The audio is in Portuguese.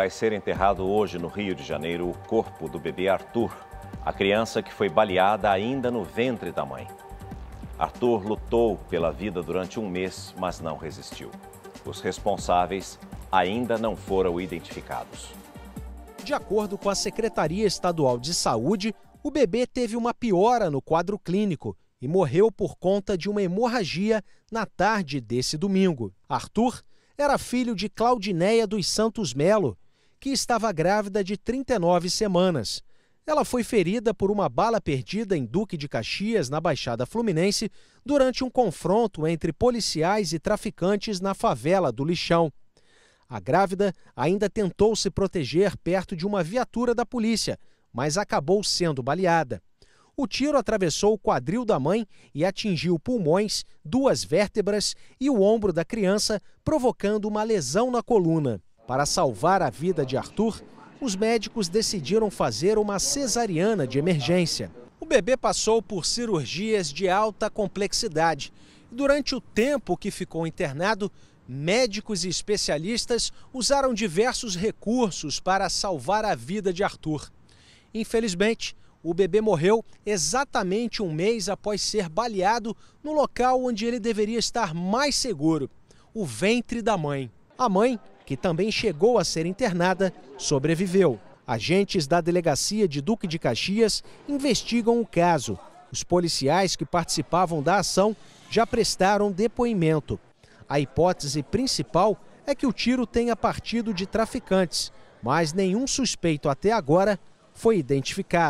vai ser enterrado hoje no Rio de Janeiro o corpo do bebê Arthur, a criança que foi baleada ainda no ventre da mãe. Arthur lutou pela vida durante um mês, mas não resistiu. Os responsáveis ainda não foram identificados. De acordo com a Secretaria Estadual de Saúde, o bebê teve uma piora no quadro clínico e morreu por conta de uma hemorragia na tarde desse domingo. Arthur era filho de Claudineia dos Santos Melo, que estava grávida de 39 semanas. Ela foi ferida por uma bala perdida em Duque de Caxias, na Baixada Fluminense, durante um confronto entre policiais e traficantes na favela do Lixão. A grávida ainda tentou se proteger perto de uma viatura da polícia, mas acabou sendo baleada. O tiro atravessou o quadril da mãe e atingiu pulmões, duas vértebras e o ombro da criança, provocando uma lesão na coluna. Para salvar a vida de Arthur, os médicos decidiram fazer uma cesariana de emergência. O bebê passou por cirurgias de alta complexidade. Durante o tempo que ficou internado, médicos e especialistas usaram diversos recursos para salvar a vida de Arthur. Infelizmente, o bebê morreu exatamente um mês após ser baleado no local onde ele deveria estar mais seguro o ventre da mãe. A mãe que também chegou a ser internada, sobreviveu. Agentes da delegacia de Duque de Caxias investigam o caso. Os policiais que participavam da ação já prestaram depoimento. A hipótese principal é que o tiro tenha partido de traficantes, mas nenhum suspeito até agora foi identificado.